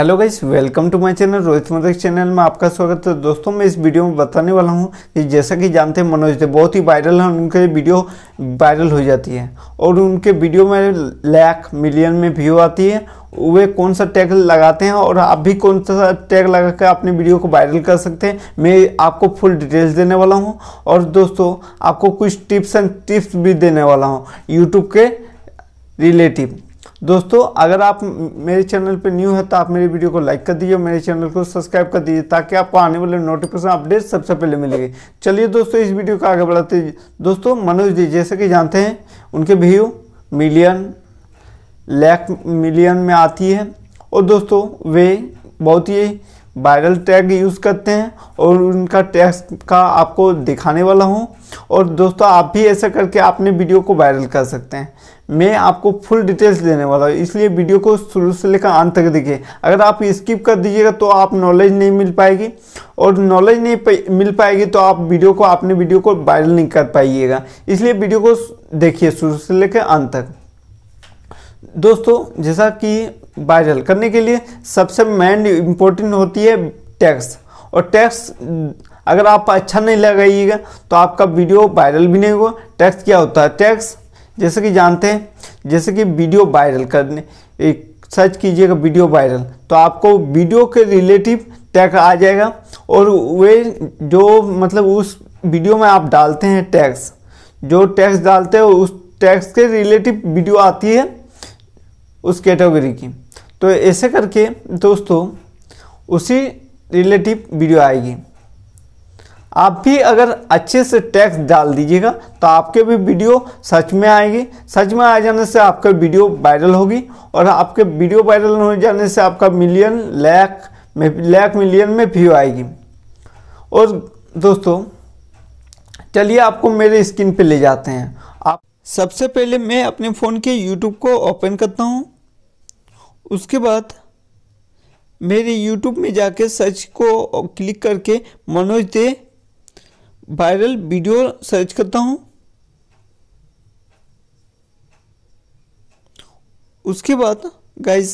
hello guys welcome to my channel Rohit Madak channel में आपका स्वागत है दोस्तों मैं इस वीडियो में बताने वाला हूं कि जैसा कि जानते हैं मनोज देव बहुत ही वायरल हैं उनके वीडियो वायरल हो जाती है और उनके वीडियो में लाख मिलियन में व्यू आती है वे कौन सा टैग लगाते हैं और आप भी कौन सा टैग लगा कर अपनी वीडियो को वायरल कर सकते हैं मैं आपको फुल डिटेल्स देने वाला हूँ और दोस्तों आपको कुछ टिप्स एंड टिप्स भी देने वाला हूँ यूट्यूब के रिलेटिव दोस्तों अगर आप मेरे चैनल पर न्यू है तो आप मेरी वीडियो को लाइक कर दीजिए और मेरे चैनल को सब्सक्राइब कर दीजिए ताकि आपको आने वाले नोटिफिकेशन अपडेट सबसे पहले मिलेंगे चलिए दोस्तों इस वीडियो को आगे बढ़ाते दोस्तों मनोज जी जैसे कि जानते हैं उनके व्यू मिलियन लैख मिलियन में आती है और दोस्तों वे बहुत ही वायरल टैग यूज़ करते हैं और उनका टैग का आपको दिखाने वाला हूँ और दोस्तों आप भी ऐसा करके अपने वीडियो को वायरल कर सकते हैं मैं आपको फुल डिटेल्स देने वाला हूँ इसलिए वीडियो को शुरू से लेकर अंत तक देखिए अगर आप स्किप कर दीजिएगा तो आप नॉलेज नहीं मिल पाएगी और नॉलेज नहीं मिल पाएगी तो आप वीडियो को अपने वीडियो को वायरल नहीं कर पाइएगा इसलिए वीडियो को देखिए शुरू से लेकर अंत तक दोस्तों जैसा कि वायरल करने के लिए सबसे मेन इम्पोर्टेंट होती है टैक्स और टैक्स अगर आप अच्छा नहीं लगाइएगा तो आपका वीडियो वायरल भी नहीं होगा टैक्स क्या होता है टैक्स जैसे कि जानते हैं जैसे कि वीडियो वायरल करने एक सर्च कीजिएगा वीडियो वायरल तो आपको वीडियो के रिलेटिव टैग आ जाएगा और वे जो मतलब उस वीडियो में आप डालते हैं टैग्स जो टैक्स डालते हैं उस टैक्स के रिलेटिव वीडियो आती है उस कैटेगरी की तो ऐसे करके दोस्तों उसी रिलेटिव वीडियो आएगी आप भी अगर अच्छे से टैक्स डाल दीजिएगा तो आपके भी वीडियो सच में आएगी सच में आ जाने से आपका वीडियो वायरल होगी और आपके वीडियो वायरल हो जाने से आपका मिलियन लैख में लैख मिलियन में व्यू आएगी और दोस्तों चलिए आपको मेरे स्क्रीन पे ले जाते हैं आप सबसे पहले मैं अपने फ़ोन के यूट्यूब को ओपन करता हूँ उसके बाद मेरे यूट्यूब में जाके सर्च को क्लिक करके Manoj Dey viral video search करता हूं उसके बाद गाइस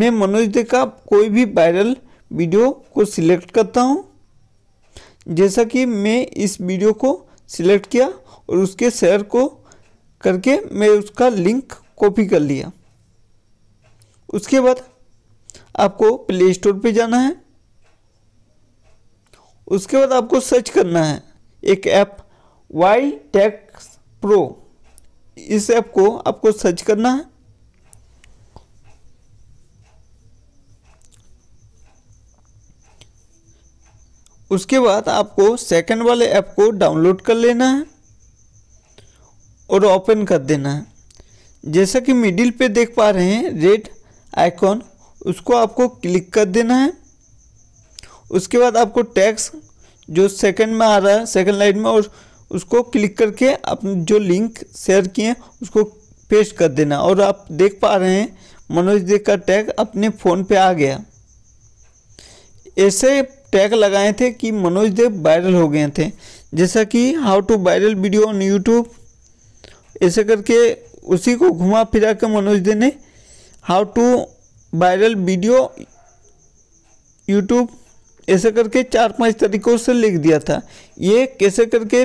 मैं मनोज दे का कोई भी वायरल वीडियो को सिलेक्ट करता हूं जैसा कि मैं इस वीडियो को सिलेक्ट किया और उसके शेयर को करके मैं उसका लिंक कॉपी कर लिया उसके बाद आपको प्ले स्टोर पर जाना है उसके बाद आपको सर्च करना है एक ऐप वाई टैक्स प्रो इस ऐप को आपको सर्च करना है उसके बाद आपको सेकंड वाले ऐप को डाउनलोड कर लेना है और ओपन कर देना है जैसा कि मिडिल पे देख पा रहे हैं रेड आइकॉन उसको आपको क्लिक कर देना है उसके बाद आपको टैक्स जो सेकंड में आ रहा है सेकंड लाइन में और उसको क्लिक करके अपने जो लिंक शेयर किए हैं उसको पेस्ट कर देना और आप देख पा रहे हैं मनोज देव का टैग अपने फ़ोन पे आ गया ऐसे टैग लगाए थे कि मनोज देव वायरल हो गए थे जैसा कि how to viral video on YouTube ऐसे करके उसी को घुमा फिरा कर मनोज देव ने how to viral video YouTube ऐसे करके चार पांच तरीकों से लिख दिया था ये कैसे करके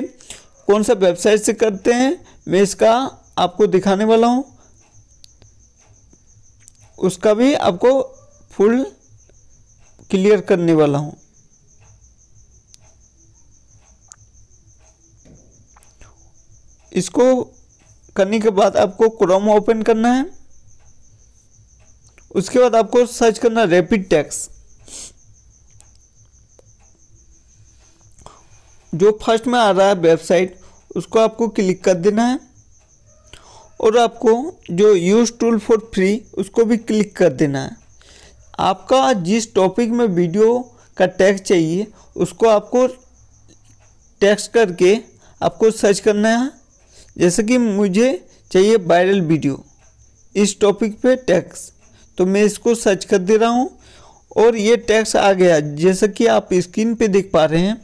कौन सा वेबसाइट से करते हैं मैं इसका आपको दिखाने वाला हूँ उसका भी आपको फुल क्लियर करने वाला हूँ इसको करने के बाद आपको क्रोम ओपन करना है उसके बाद आपको सर्च करना रैपिड टैक्स जो फर्स्ट में आ रहा है वेबसाइट उसको आपको क्लिक कर देना है और आपको जो यूज़ टूल फॉर फ्री उसको भी क्लिक कर देना है आपका जिस टॉपिक में वीडियो का टैक्स चाहिए उसको आपको टैक्स करके आपको सर्च करना है जैसे कि मुझे चाहिए वायरल वीडियो इस टॉपिक पे टैक्स तो मैं इसको सर्च कर दे रहा हूँ और ये टैक्स आ गया जैसा कि आप स्क्रीन पे देख पा रहे हैं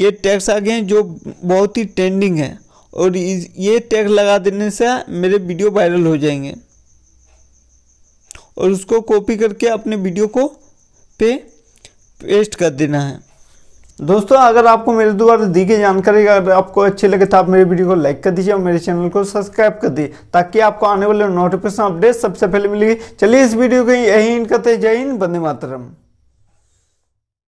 ये टैक्स आ गए हैं जो बहुत ही ट्रेंडिंग है और ये टैक्स लगा देने से मेरे वीडियो वायरल हो जाएंगे और उसको कॉपी करके अपने वीडियो को पे पेस्ट कर देना है दोस्तों अगर आपको मेरे द्वारा दी गई जानकारी अगर आपको अच्छी लगे तो आप मेरे वीडियो को लाइक कर दीजिए और मेरे चैनल को सब्सक्राइब कर दीजिए ताकि आपको आने वाले नोटिफिकेशन अपडेट सबसे पहले मिलेगी चलिए इस वीडियो को यही इन करते जय हिंद बंदे मातरम